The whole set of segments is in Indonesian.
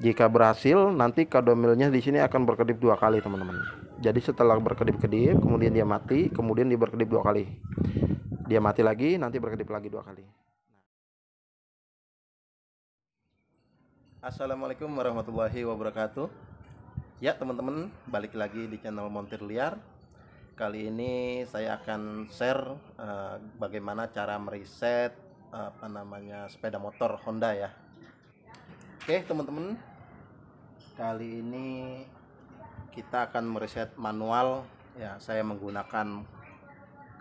Jika berhasil, nanti kadomilnya di sini akan berkedip dua kali, teman-teman. Jadi setelah berkedip-kedip, kemudian dia mati, kemudian dia berkedip dua kali. Dia mati lagi, nanti berkedip lagi dua kali. Assalamualaikum warahmatullahi wabarakatuh. Ya, teman-teman, balik lagi di channel Montir Liar. Kali ini saya akan share uh, bagaimana cara mereset uh, apa namanya sepeda motor Honda ya. Oke, teman-teman, kali ini kita akan mereset manual ya saya menggunakan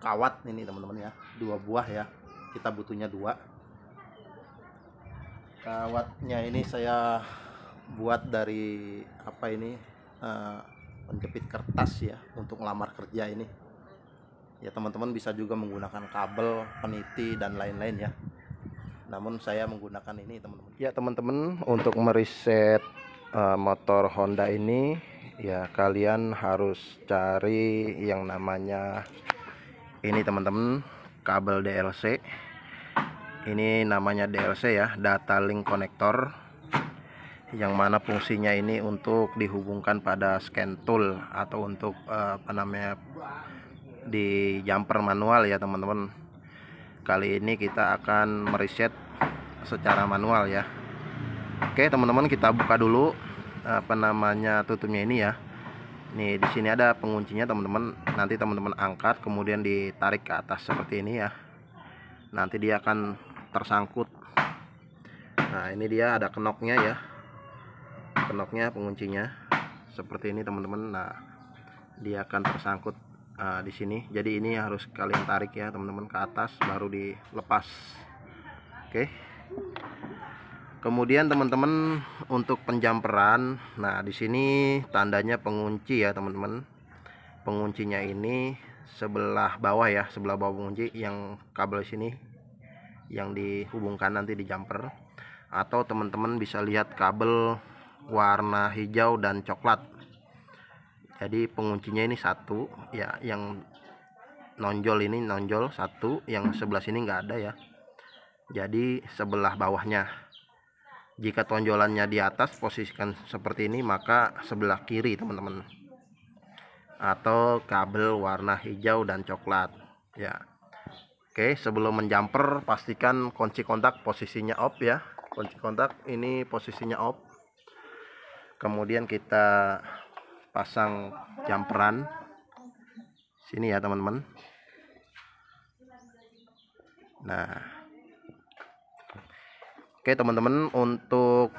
kawat ini teman-teman ya dua buah ya kita butuhnya dua kawatnya ini saya buat dari apa ini uh, penjepit kertas ya untuk lamar kerja ini ya teman-teman bisa juga menggunakan kabel peniti dan lain-lain ya namun saya menggunakan ini teman-teman ya teman-teman untuk mereset uh, motor Honda ini ya kalian harus cari yang namanya ini teman-teman kabel DLC ini namanya DLC ya data link konektor yang mana fungsinya ini untuk dihubungkan pada scan tool atau untuk uh, apa namanya di jumper manual ya teman-teman kali ini kita akan mereset secara manual ya Oke, teman-teman kita buka dulu apa namanya tutupnya ini ya. Nih, di sini ada penguncinya teman-teman. Nanti teman-teman angkat kemudian ditarik ke atas seperti ini ya. Nanti dia akan tersangkut. Nah, ini dia ada kenoknya ya. Kenoknya penguncinya seperti ini teman-teman. Nah, dia akan tersangkut uh, di sini. Jadi ini harus kalian tarik ya teman-teman ke atas baru dilepas. Oke. Okay. Kemudian teman-teman untuk penjamperan, nah di sini tandanya pengunci ya teman-teman. Penguncinya ini sebelah bawah ya, sebelah bawah pengunci yang kabel sini yang dihubungkan nanti di jumper. Atau teman-teman bisa lihat kabel warna hijau dan coklat. Jadi penguncinya ini satu ya, yang nonjol ini nonjol satu, yang sebelah sini nggak ada ya. Jadi sebelah bawahnya jika tonjolannya di atas posisikan seperti ini maka sebelah kiri teman-teman. Atau kabel warna hijau dan coklat ya. Oke, sebelum menjumper pastikan kunci kontak posisinya off ya. Kunci kontak ini posisinya off. Kemudian kita pasang jumperan. Sini ya, teman-teman. Nah, Oke teman-teman untuk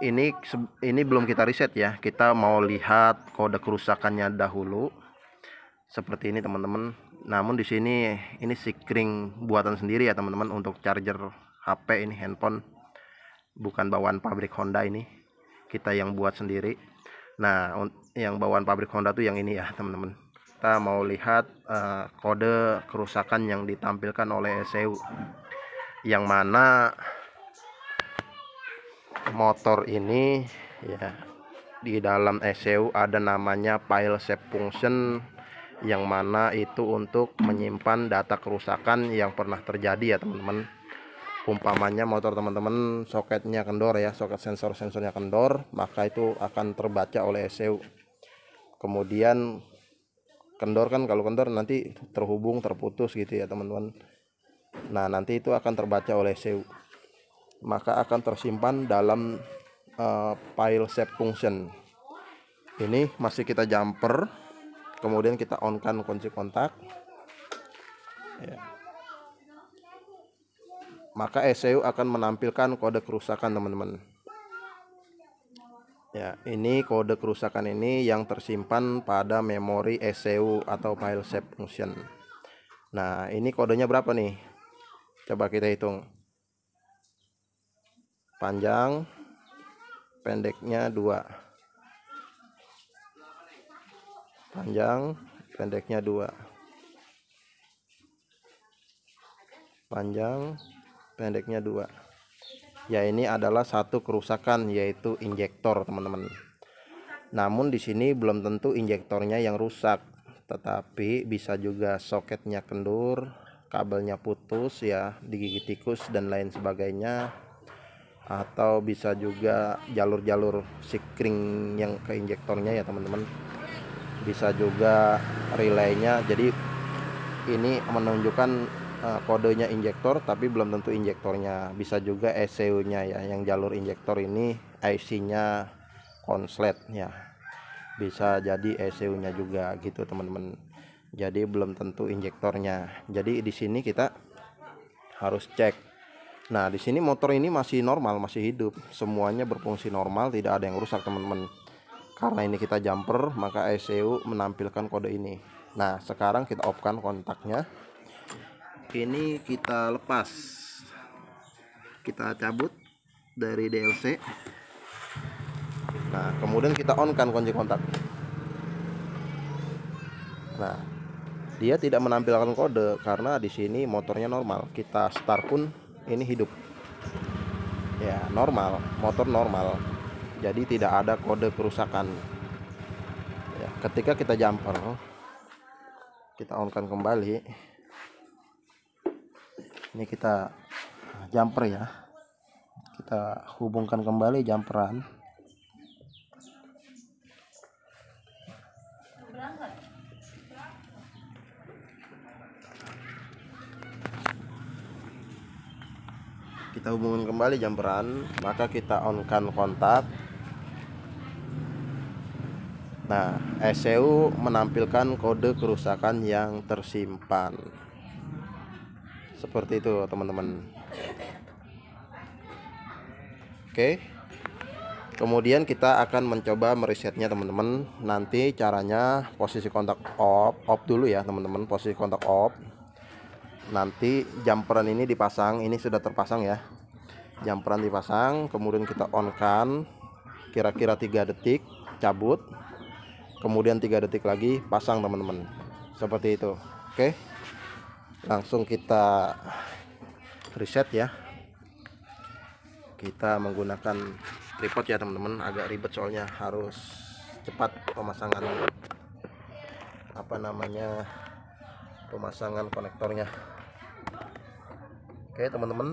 ini ini belum kita riset ya kita mau lihat kode kerusakannya dahulu seperti ini teman-teman namun di sini ini sikring buatan sendiri ya teman-teman untuk charger HP ini handphone bukan bawaan pabrik Honda ini kita yang buat sendiri nah yang bawaan pabrik Honda tuh yang ini ya teman-teman kita mau lihat uh, kode kerusakan yang ditampilkan oleh SEU yang mana motor ini ya di dalam ECU ada namanya file save function yang mana itu untuk menyimpan data kerusakan yang pernah terjadi ya teman-teman umpamanya motor teman-teman soketnya kendor ya soket sensor-sensornya kendor maka itu akan terbaca oleh ECU kemudian kendor kan kalau kendor nanti terhubung terputus gitu ya teman-teman nah nanti itu akan terbaca oleh ECU maka akan tersimpan dalam uh, eh, file set function ini masih kita jumper kemudian kita on kan kunci kontak ya. maka ECU akan menampilkan kode kerusakan teman-teman ya ini kode kerusakan ini yang tersimpan pada memori ECU atau file set function nah ini kodenya berapa nih coba kita hitung panjang pendeknya dua panjang pendeknya dua panjang pendeknya dua ya ini adalah satu kerusakan yaitu injektor teman-teman namun di sini belum tentu injektornya yang rusak tetapi bisa juga soketnya kendur kabelnya putus ya digigit tikus dan lain sebagainya atau bisa juga jalur-jalur sikring yang ke injektornya ya teman-teman bisa juga relaynya jadi ini menunjukkan uh, kodenya injektor tapi belum tentu injektornya bisa juga ECU nya ya yang jalur injektor ini IC nya konslet ya bisa jadi ECU nya juga gitu teman-teman jadi belum tentu injektornya jadi di sini kita harus cek Nah, di sini motor ini masih normal, masih hidup. Semuanya berfungsi normal, tidak ada yang rusak, teman-teman. Karena ini kita jumper, maka ECU menampilkan kode ini. Nah, sekarang kita off kan kontaknya. Ini kita lepas. Kita cabut dari DLC. Nah, kemudian kita on kan kunci kontak. Nah, dia tidak menampilkan kode karena di sini motornya normal. Kita start pun ini hidup ya normal motor normal jadi tidak ada kode kerusakan ya, ketika kita jumper kita onkan kembali ini kita jumper ya kita hubungkan kembali jumperan kita hubungin kembali jumperan maka kita on kan kontak nah ECU menampilkan kode kerusakan yang tersimpan seperti itu teman-teman oke kemudian kita akan mencoba meresetnya teman-teman nanti caranya posisi kontak off off dulu ya teman-teman posisi kontak off nanti jumperan ini dipasang ini sudah terpasang ya jumperan dipasang kemudian kita on kan kira-kira tiga detik cabut kemudian tiga detik lagi pasang teman-teman seperti itu oke langsung kita reset ya kita menggunakan tripod ya teman-teman agak ribet soalnya harus cepat pemasangan apa namanya pemasangan konektornya oke teman-teman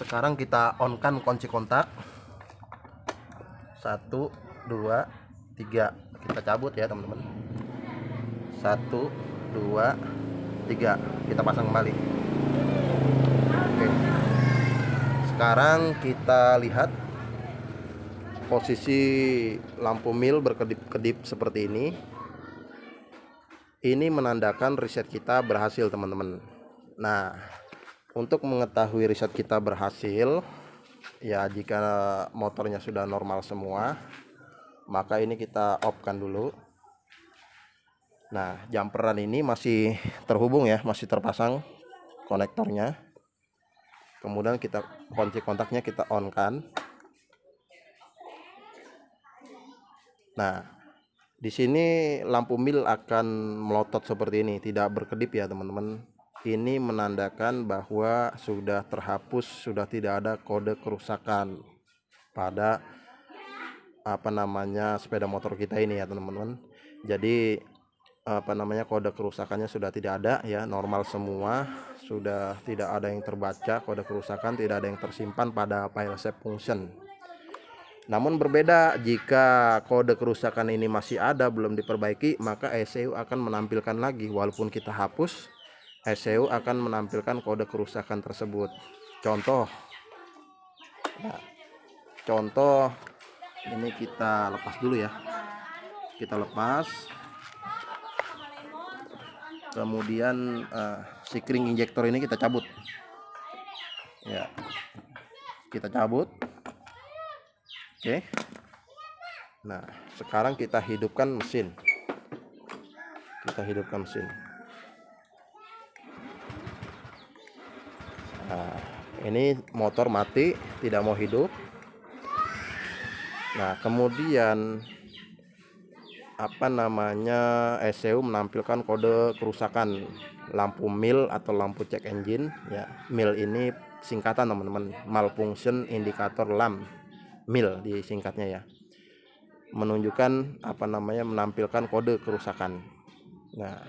sekarang kita on kan kunci kontak satu dua tiga kita cabut ya teman-teman satu dua tiga kita pasang kembali oke sekarang kita lihat posisi lampu mil berkedip-kedip seperti ini ini menandakan riset kita berhasil teman-teman nah untuk mengetahui riset kita berhasil ya jika motornya sudah normal semua maka ini kita off kan dulu nah jumperan ini masih terhubung ya masih terpasang konektornya kemudian kita kunci kontaknya kita on kan nah di sini lampu mil akan melotot seperti ini tidak berkedip ya teman-teman ini menandakan bahwa sudah terhapus, sudah tidak ada kode kerusakan pada apa namanya sepeda motor kita ini ya teman-teman. Jadi apa namanya kode kerusakannya sudah tidak ada ya normal semua sudah tidak ada yang terbaca kode kerusakan tidak ada yang tersimpan pada file save function namun berbeda jika kode kerusakan ini masih ada belum diperbaiki maka ECU akan menampilkan lagi walaupun kita hapus SEO akan menampilkan kode kerusakan tersebut. Contoh, nah, contoh ini kita lepas dulu ya. Kita lepas, kemudian uh, si kering injektor ini kita cabut. Ya, kita cabut. Oke. Okay. Nah, sekarang kita hidupkan mesin. Kita hidupkan mesin. nah, ini motor mati tidak mau hidup nah kemudian apa namanya ECU menampilkan kode kerusakan lampu mil atau lampu check engine ya mil ini singkatan teman-teman malfunction indicator lamp mil di singkatnya ya menunjukkan apa namanya menampilkan kode kerusakan nah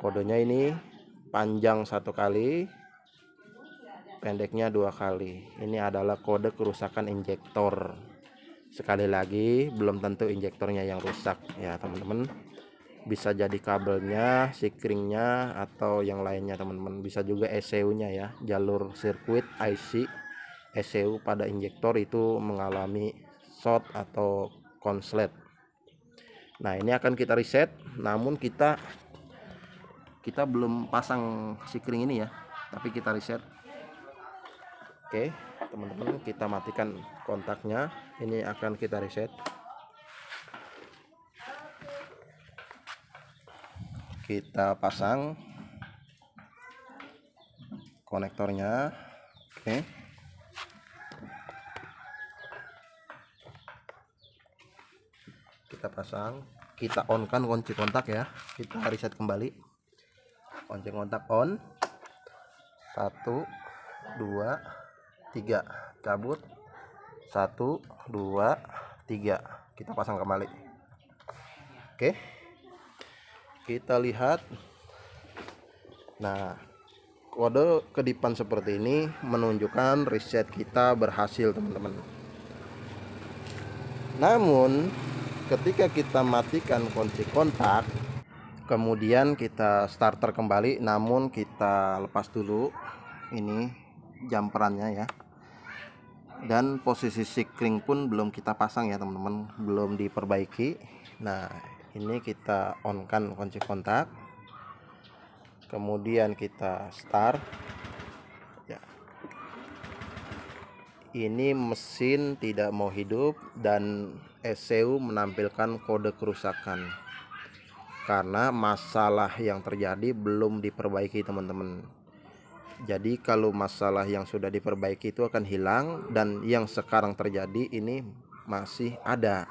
kodenya ini panjang satu kali pendeknya dua kali ini adalah kode kerusakan injektor sekali lagi belum tentu injektornya yang rusak ya teman-teman bisa jadi kabelnya, sikringnya atau yang lainnya teman-teman. Bisa juga ECU-nya ya, jalur sirkuit IC ECU pada injektor itu mengalami short atau konslet. Nah, ini akan kita reset, namun kita kita belum pasang sikring ini ya, tapi kita reset Oke teman-teman kita matikan kontaknya ini akan kita reset kita pasang konektornya oke kita pasang kita on kan kunci kontak ya kita reset kembali kunci kontak on satu dua tiga cabut satu dua tiga kita pasang kembali oke kita lihat nah kode kedipan seperti ini menunjukkan riset kita berhasil teman-teman namun ketika kita matikan kunci kontak kemudian kita starter kembali namun kita lepas dulu ini jamperannya ya dan posisi sikling pun belum kita pasang ya teman-teman belum diperbaiki nah ini kita on kan kunci kontak kemudian kita start ya ini mesin tidak mau hidup dan ECU menampilkan kode kerusakan karena masalah yang terjadi belum diperbaiki teman-teman jadi kalau masalah yang sudah diperbaiki itu akan hilang dan yang sekarang terjadi ini masih ada.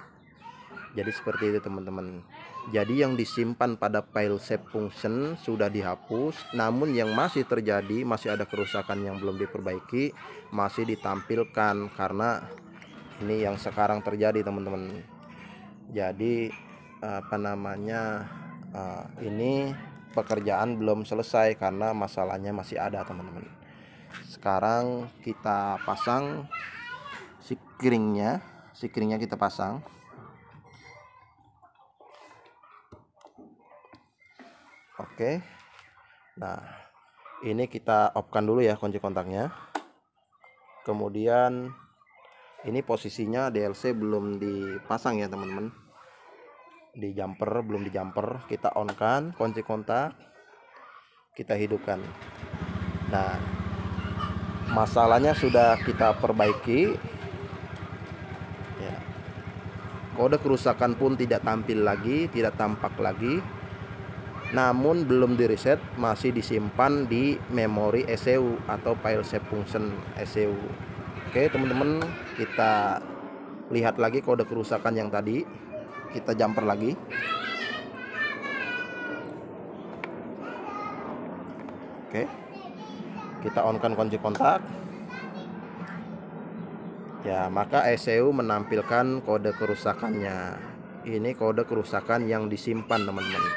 Jadi seperti itu teman-teman. Jadi yang disimpan pada file save function sudah dihapus, namun yang masih terjadi masih ada kerusakan yang belum diperbaiki, masih ditampilkan karena ini yang sekarang terjadi teman-teman. Jadi apa namanya eh, ini pekerjaan belum selesai karena masalahnya masih ada teman-teman sekarang kita pasang si keringnya si keringnya kita pasang oke nah ini kita opkan dulu ya kunci kontaknya kemudian ini posisinya DLC belum dipasang ya teman-teman di jumper belum di jumper kita on kan kunci kontak kita hidupkan nah masalahnya sudah kita perbaiki ya. kode kerusakan pun tidak tampil lagi tidak tampak lagi namun belum di reset masih disimpan di memori SEU atau file save function SEU oke teman-teman kita lihat lagi kode kerusakan yang tadi kita jumper lagi oke kita on kan kunci kontak ya maka ECU menampilkan kode kerusakannya ini kode kerusakan yang disimpan teman-teman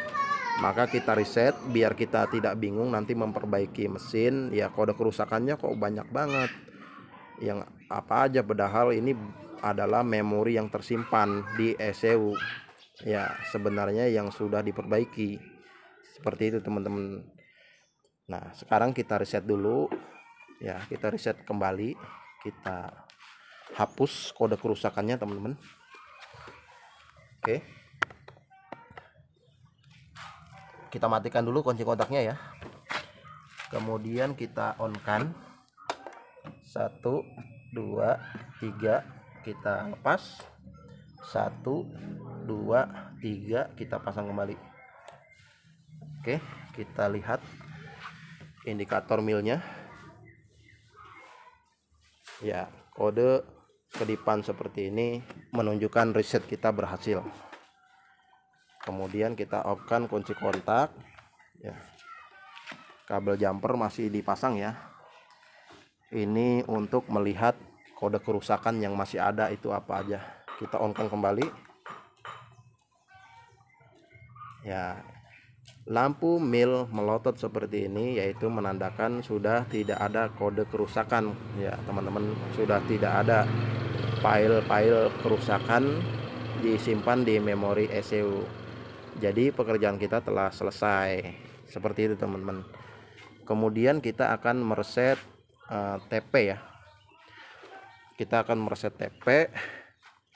maka kita reset biar kita tidak bingung nanti memperbaiki mesin ya kode kerusakannya kok banyak banget yang apa aja padahal ini adalah memori yang tersimpan di ECU ya sebenarnya yang sudah diperbaiki seperti itu teman-teman nah sekarang kita reset dulu ya kita reset kembali kita hapus kode kerusakannya teman-teman oke kita matikan dulu kunci kontaknya ya kemudian kita on kan satu dua tiga kita lepas satu dua tiga kita pasang kembali oke kita lihat indikator milnya ya kode kedipan seperti ini menunjukkan reset kita berhasil kemudian kita off kunci kontak ya kabel jumper masih dipasang ya ini untuk melihat kode kerusakan yang masih ada itu apa aja kita on kan kembali ya lampu mil melotot seperti ini yaitu menandakan sudah tidak ada kode kerusakan ya teman-teman sudah tidak ada file-file kerusakan disimpan di memori ECU jadi pekerjaan kita telah selesai seperti itu teman-teman kemudian kita akan mereset uh, eh, TP ya kita akan mereset TP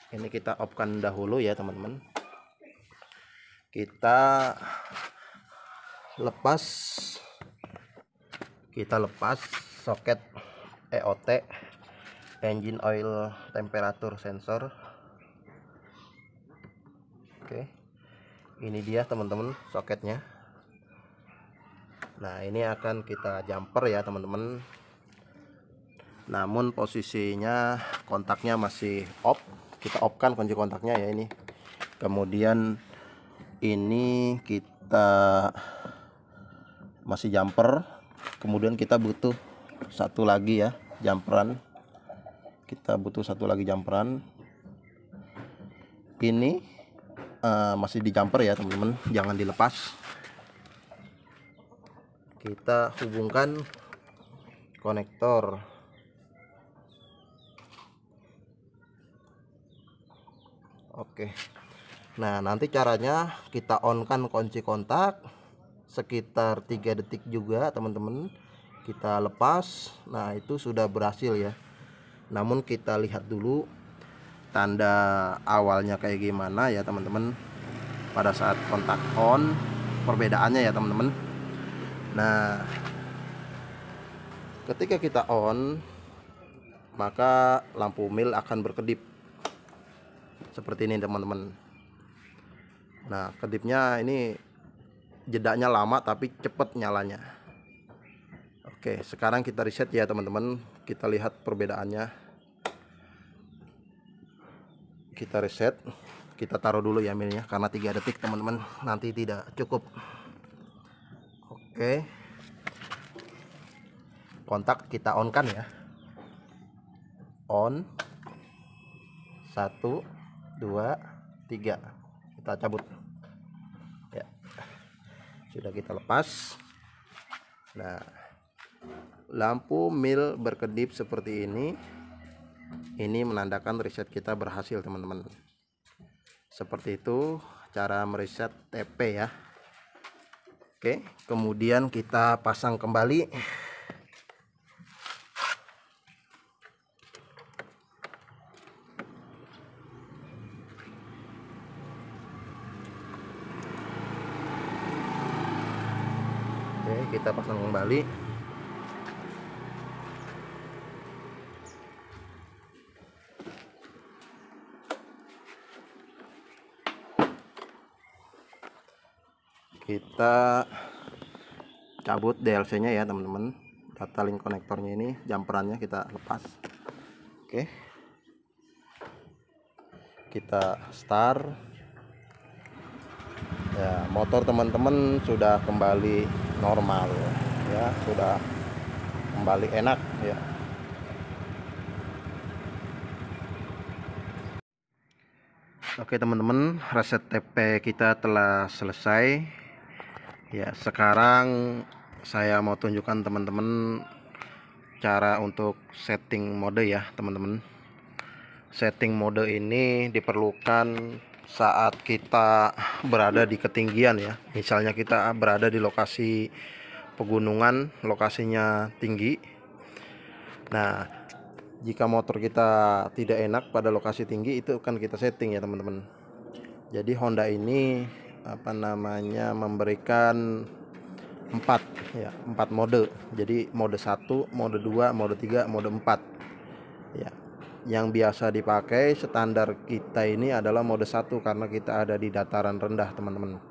ini kita opkan dahulu ya teman-teman kita lepas kita lepas soket EOT engine oil temperatur sensor oke ini dia teman-teman soketnya nah ini akan kita jumper ya teman-teman namun posisinya kontaknya masih off kita off kan kunci kontaknya ya ini kemudian ini kita masih jumper kemudian kita butuh satu lagi ya jumperan kita butuh satu lagi jumperan ini uh, masih di jumper ya teman-teman jangan dilepas kita hubungkan konektor Oke. Nah, nanti caranya kita onkan kunci kontak sekitar 3 detik juga, teman-teman. Kita lepas. Nah, itu sudah berhasil ya. Namun kita lihat dulu tanda awalnya kayak gimana ya, teman-teman. Pada saat kontak on perbedaannya ya, teman-teman. Nah, ketika kita on maka lampu mil akan berkedip seperti ini teman-teman nah kedipnya ini jedanya lama tapi cepet nyalanya oke sekarang kita reset ya teman-teman kita lihat perbedaannya kita reset kita taruh dulu ya milnya karena tiga detik teman-teman nanti tidak cukup oke kontak kita on kan ya on satu dua tiga kita cabut ya sudah kita lepas nah lampu mil berkedip seperti ini ini menandakan riset kita berhasil teman-teman seperti itu cara meriset TP ya Oke kemudian kita pasang kembali oke kita pasang kembali kita cabut DLC nya ya teman-teman data link konektornya ini jumperannya kita lepas oke kita start ya motor teman-teman sudah kembali normal ya sudah kembali enak ya Oke teman-teman resep tp kita telah selesai ya sekarang saya mau tunjukkan teman-teman cara untuk setting mode ya teman-teman setting mode ini diperlukan saat kita berada di ketinggian ya misalnya kita berada di lokasi pegunungan lokasinya tinggi nah jika motor kita tidak enak pada lokasi tinggi itu kan kita setting ya teman-teman jadi Honda ini apa namanya memberikan 4 ya 4 mode jadi mode 1 mode 2 mode 3 mode 4 ya yang biasa dipakai standar kita ini adalah mode 1 karena kita ada di dataran rendah teman-teman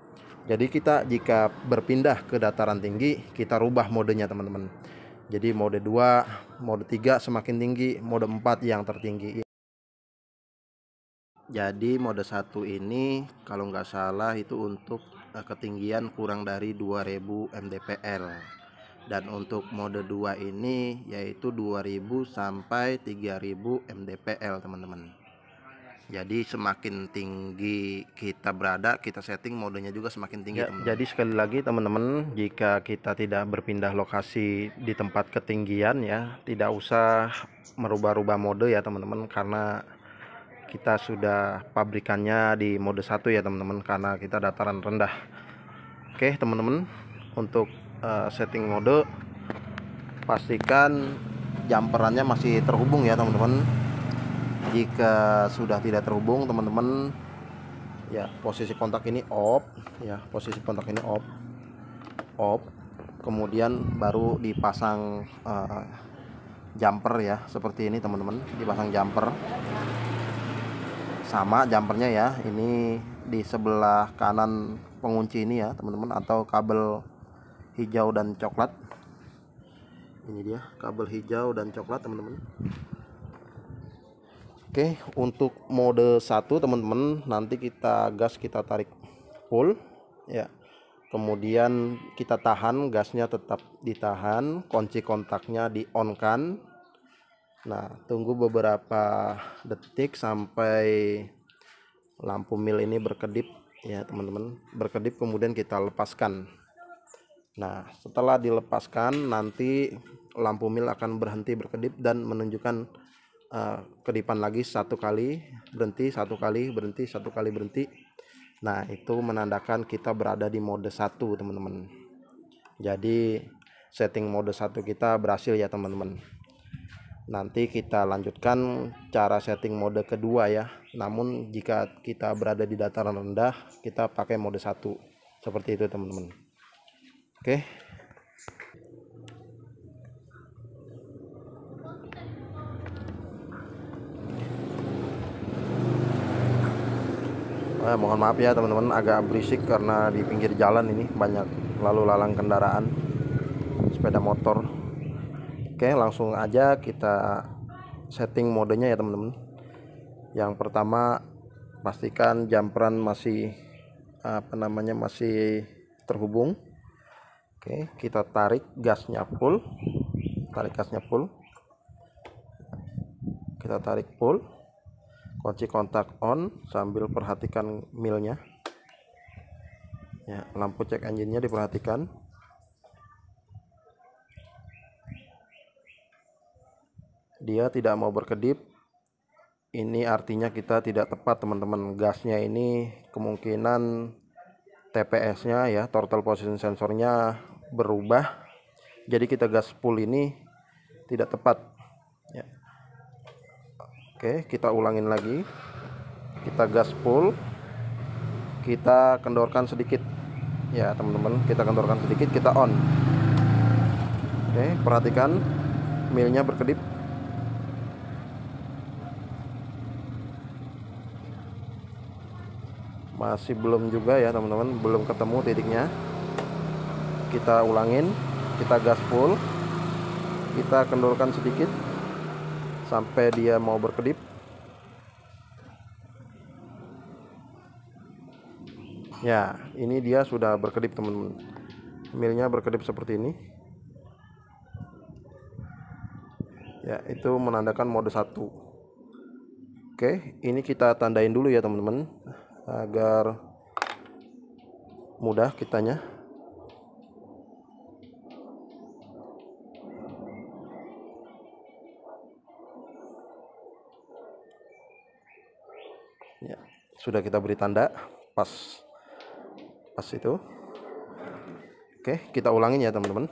jadi kita jika berpindah ke dataran tinggi kita rubah modenya teman-teman jadi mode 2 mode 3 semakin tinggi mode 4 yang tertinggi jadi mode 1 ini kalau nggak salah itu untuk eh, ketinggian kurang dari 2000 mdpl dan untuk mode 2 ini yaitu 2000 sampai 3000 mdpl teman-teman jadi semakin tinggi kita berada kita setting modenya juga semakin tinggi ya, teman -teman. jadi sekali lagi teman-teman jika kita tidak berpindah lokasi di tempat ketinggian ya tidak usah merubah-rubah mode ya teman-teman karena kita sudah pabrikannya di mode 1 ya teman-teman karena kita dataran rendah oke teman-teman untuk Eh, setting mode pastikan jumperannya masih terhubung ya teman-teman jika sudah tidak terhubung teman-teman ya posisi kontak ini off ya posisi kontak ini off off kemudian baru dipasang uh, jumper ya seperti ini teman-teman dipasang jumper sama jumpernya ya ini di sebelah kanan pengunci ini ya teman-teman atau kabel hijau dan coklat ini dia kabel hijau dan coklat teman-teman Oke untuk mode satu teman-teman nanti kita gas kita tarik full ya kemudian kita tahan gasnya tetap ditahan kunci kontaknya di on kan nah tunggu beberapa detik sampai lampu mil ini berkedip ya teman-teman berkedip kemudian kita lepaskan Nah, setelah dilepaskan nanti lampu mil akan berhenti berkedip dan menunjukkan uh, kedipan lagi satu kali berhenti satu kali berhenti satu kali berhenti. Nah, itu menandakan kita berada di mode satu teman-teman. Jadi setting mode satu kita berhasil ya, teman-teman. Nanti kita lanjutkan cara setting mode kedua ya. Namun jika kita berada di dataran rendah, kita pakai mode satu Seperti itu, teman-teman. Oke. Okay. Eh, mohon maaf ya teman-teman agak berisik karena di pinggir jalan ini banyak lalu lalang kendaraan sepeda motor oke langsung aja kita setting modenya ya teman-teman yang pertama pastikan jamperan masih apa namanya masih terhubung Oke, kita tarik gasnya full. Tarik gasnya full. Kita tarik full. Kunci kontak on sambil perhatikan milnya. Ya, lampu cek engine-nya diperhatikan. Dia tidak mau berkedip. Ini artinya kita tidak tepat, teman-teman. Gasnya ini kemungkinan TPS-nya ya, total position sensornya berubah jadi kita gas pull ini tidak tepat ya. oke kita ulangin lagi kita gas pull. kita kendorkan sedikit ya teman-teman kita kendorkan sedikit kita on oke perhatikan milnya berkedip masih belum juga ya teman-teman belum ketemu titiknya kita ulangin kita gas full kita kendorkan sedikit sampai dia mau berkedip ya ini dia sudah berkedip teman-teman milnya berkedip seperti ini ya itu menandakan mode satu oke ini kita tandain dulu ya teman-teman agar mudah kitanya sudah kita beri tanda pas pas itu oke kita ulangin ya teman-teman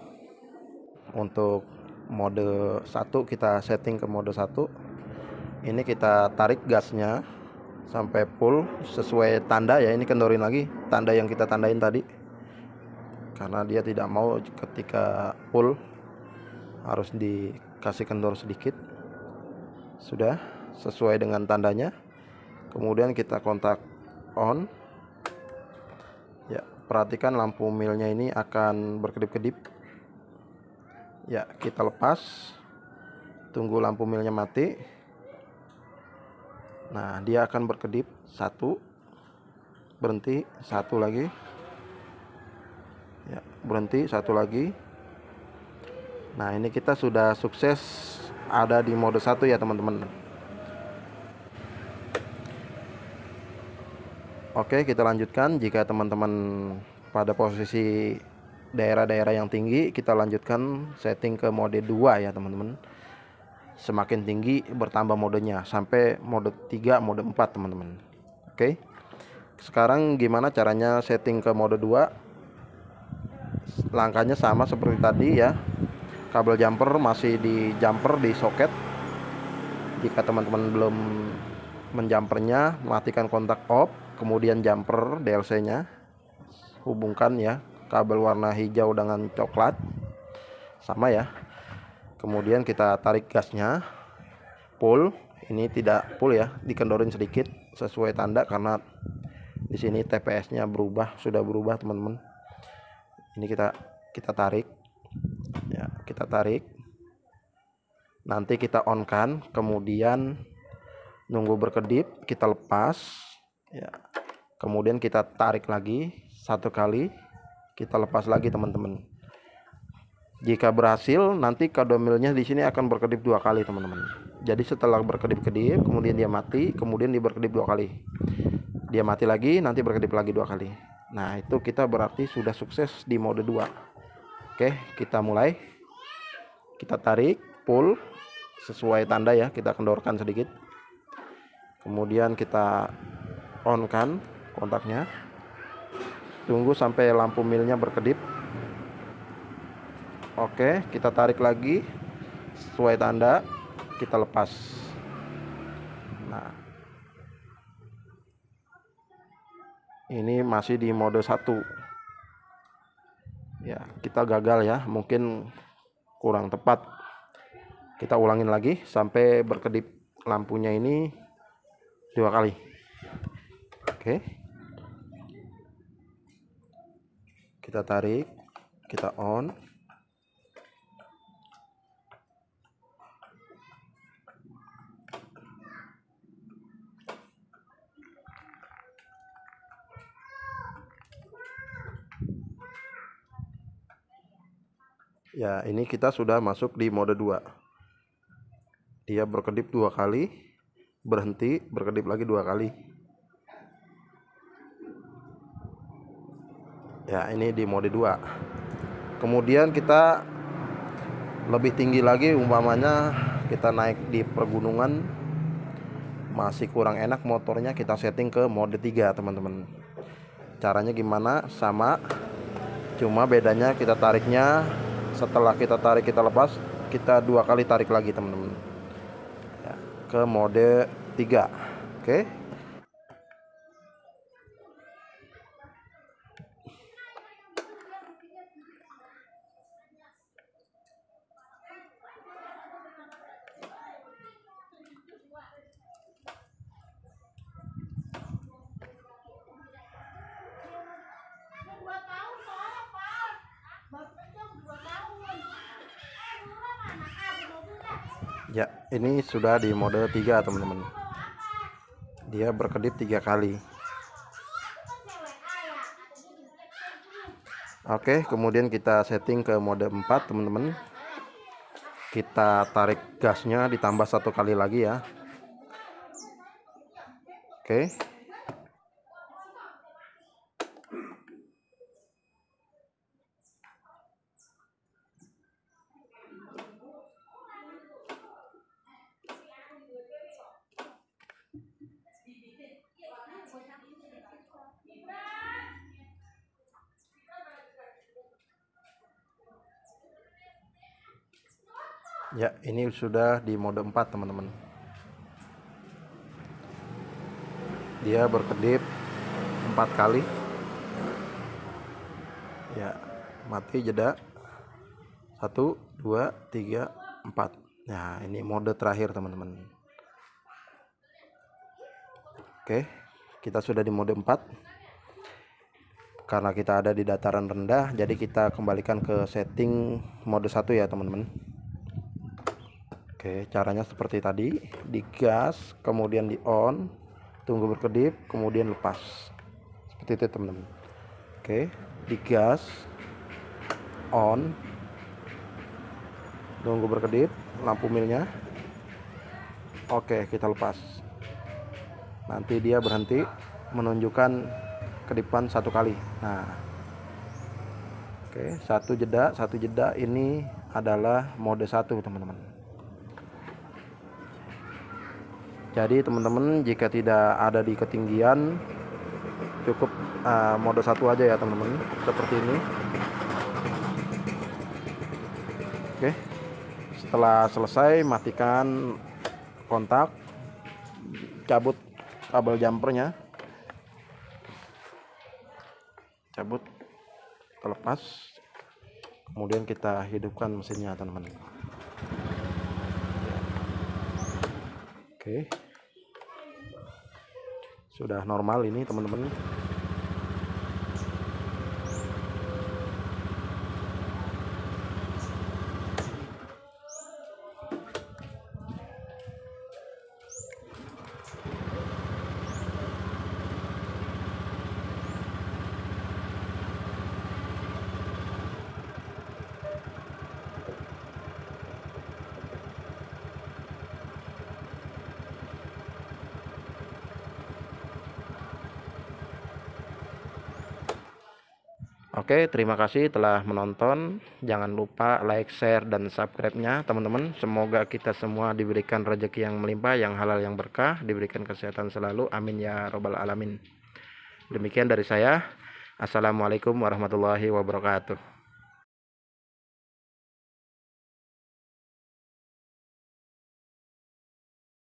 untuk mode satu kita setting ke mode satu ini kita tarik gasnya sampai full sesuai tanda ya ini kendorin lagi tanda yang kita tandain tadi karena dia tidak mau ketika full harus dikasih kendor sedikit sudah sesuai dengan tandanya kemudian kita kontak on ya perhatikan lampu milnya ini akan berkedip-kedip ya kita lepas tunggu lampu milnya mati nah dia akan berkedip satu berhenti satu lagi ya berhenti satu lagi nah ini kita sudah sukses ada di mode satu ya teman-teman Oke, kita lanjutkan. Jika teman-teman pada posisi daerah-daerah yang tinggi, kita lanjutkan setting ke mode 2 ya, teman-teman. Semakin tinggi bertambah modenya sampai mode 3, mode 4, teman-teman. Oke. Sekarang gimana caranya setting ke mode 2? Langkahnya sama seperti tadi ya. Kabel jumper masih di jumper di soket. Jika teman-teman belum menjumpernya matikan kontak off kemudian jumper DLC-nya hubungkan ya kabel warna hijau dengan coklat sama ya kemudian kita tarik gasnya pull ini tidak full ya dikendorin sedikit sesuai tanda karena di sini TPS-nya berubah sudah berubah teman-teman ini kita kita tarik ya kita tarik nanti kita on kan kemudian nunggu berkedip kita lepas ya kemudian kita tarik lagi satu kali kita lepas lagi teman-teman jika berhasil nanti kadomilnya di sini akan berkedip dua kali teman-teman jadi setelah berkedip-kedip kemudian dia mati kemudian dia berkedip dua kali dia mati lagi nanti berkedip lagi dua kali nah itu kita berarti sudah sukses di mode 2 oke kita mulai kita tarik pull sesuai tanda ya kita kendorkan sedikit kemudian kita on kan kontaknya tunggu sampai lampu milnya berkedip oke kita tarik lagi sesuai tanda kita lepas nah ini masih di mode satu. ya kita gagal ya mungkin kurang tepat kita ulangin lagi sampai berkedip lampunya ini dua kali Oke. Kita tarik, kita on. Ya, ini kita sudah masuk di mode 2. Dia berkedip dua kali, berhenti, berkedip lagi dua kali. ya ini di mode 2 kemudian kita lebih tinggi lagi umpamanya kita naik di pergunungan masih kurang enak motornya kita setting ke mode 3 teman-teman caranya gimana sama cuma bedanya kita tariknya setelah kita tarik kita lepas kita dua kali tarik lagi teman-teman ya, ke mode 3 oke ini sudah di mode 3 teman-teman dia berkedip tiga kali oke kemudian kita setting ke mode 4 teman-teman kita tarik gasnya ditambah satu kali lagi ya oke Ya, ini sudah di mode 4, teman-teman. Dia berkedip 4 kali. Ya, mati jeda. 1 2 3 4. Nah, ini mode terakhir, teman-teman. Oke, kita sudah di mode 4 karena kita ada di dataran rendah jadi kita kembalikan ke setting mode 1 ya teman-teman Oke, caranya seperti tadi, digas, kemudian di on, tunggu berkedip, kemudian lepas. Seperti itu, teman-teman. Oke, digas, on, tunggu berkedip, lampu milnya. Oke, kita lepas. Nanti dia berhenti menunjukkan kedipan satu kali. Nah, oke, satu jeda, satu jeda ini adalah mode satu, teman-teman. Jadi teman-teman jika tidak ada di ketinggian cukup uh, mode satu aja ya teman-teman seperti ini. Oke. Setelah selesai matikan kontak cabut kabel jumpernya. Cabut terlepas. Kemudian kita hidupkan mesinnya teman-teman. oke sudah normal ini teman-teman Oke, terima kasih telah menonton. Jangan lupa like, share, dan subscribe-nya, teman-teman. Semoga kita semua diberikan rezeki yang melimpah, yang halal, yang berkah, diberikan kesehatan selalu. Amin ya Robbal 'Alamin. Demikian dari saya. Assalamualaikum warahmatullahi wabarakatuh.